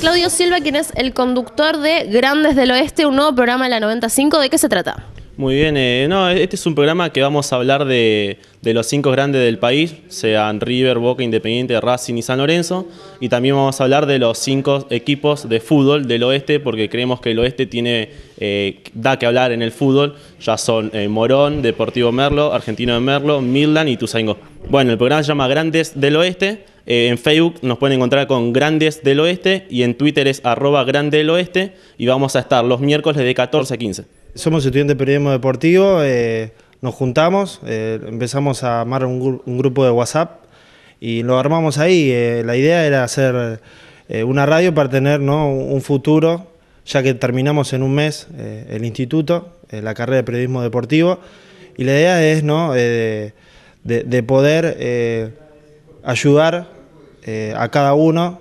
Claudio Silva, quien es el conductor de Grandes del Oeste, un nuevo programa de la 95. ¿De qué se trata? Muy bien, eh, no, este es un programa que vamos a hablar de, los cinco grandes del país, sean River, Boca, Independiente, Racing y San Lorenzo, y también vamos a hablar de los cinco equipos de fútbol del oeste, porque creemos que el oeste tiene, eh, da que hablar en el fútbol, ya son eh, Morón, Deportivo Merlo, Argentino de Merlo, Midland y Tuzaingó. Bueno, el programa se llama Grandes del Oeste, eh, en Facebook nos pueden encontrar con Grandes del Oeste y en Twitter es arroba Grande del Oeste y vamos a estar los miércoles de 14 a 15. Somos estudiantes de periodismo deportivo, eh, nos juntamos, eh, empezamos a armar un, grupo de WhatsApp y lo armamos ahí. la idea era hacer una radio para tener un futuro, ya que terminamos en un mes el instituto, la carrera de periodismo deportivo, y la idea es ¿no? de, poder ayudar eh, a cada uno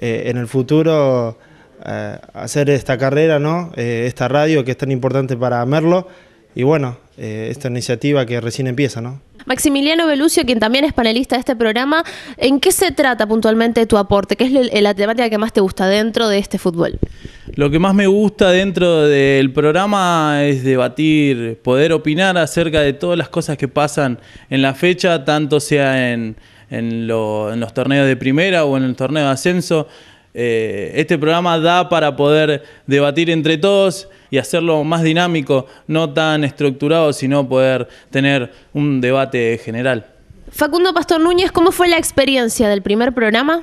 eh, en el futuro eh, hacer esta carrera, ¿no? esta radio que es tan importante para Merlo y bueno, esta iniciativa que recién empieza. ¿no? Maximiliano Belucio, quien también es panelista de este programa, ¿en qué se trata puntualmente tu aporte? ¿Qué es la temática que más te gusta dentro de este fútbol? Lo que más me gusta dentro del programa es debatir, poder opinar acerca de todas las cosas que pasan en la fecha, tanto sea en, los torneos de primera o en el torneo de ascenso. Eh, este programa da para poder debatir entre todos y hacerlo más dinámico, no tan estructurado, sino poder tener un debate general. Facundo Pastor Núñez, ¿cómo fue la experiencia del primer programa?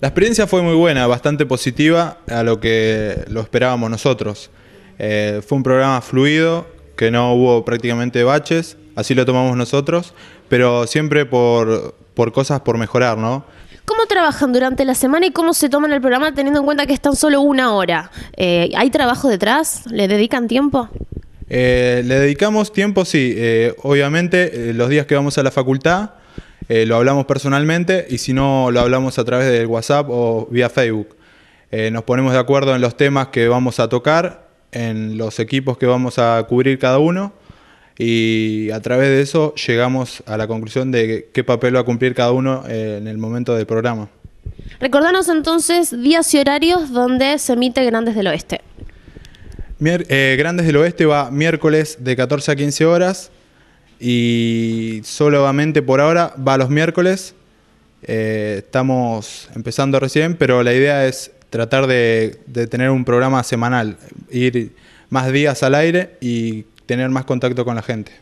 La experiencia fue muy buena, bastante positiva a lo que lo esperábamos nosotros. Eh, fue un programa fluido, que no hubo prácticamente baches, así lo tomamos nosotros, pero siempre por, cosas por mejorar, ¿no? ¿Cómo trabajan durante la semana y cómo se toman el programa teniendo en cuenta que están solo una hora? Eh, ¿Hay trabajo detrás? ¿Le dedican tiempo? Eh, le dedicamos tiempo, sí. obviamente, los días que vamos a la facultad eh, lo hablamos personalmente y si no, lo hablamos a través del WhatsApp o vía Facebook. Eh, nos ponemos de acuerdo en los temas que vamos a tocar, en los equipos que vamos a cubrir cada uno y a través de eso llegamos a la conclusión de qué papel va a cumplir cada uno eh, en el momento del programa. Recordanos entonces días y horarios donde se emite Grandes del Oeste. Grandes del Oeste va miércoles de 14 a 15 horas, y solamente por ahora va los miércoles. Eh, estamos empezando recién, pero la idea es tratar de, tener un programa semanal, ir más días al aire y tener más contacto con la gente.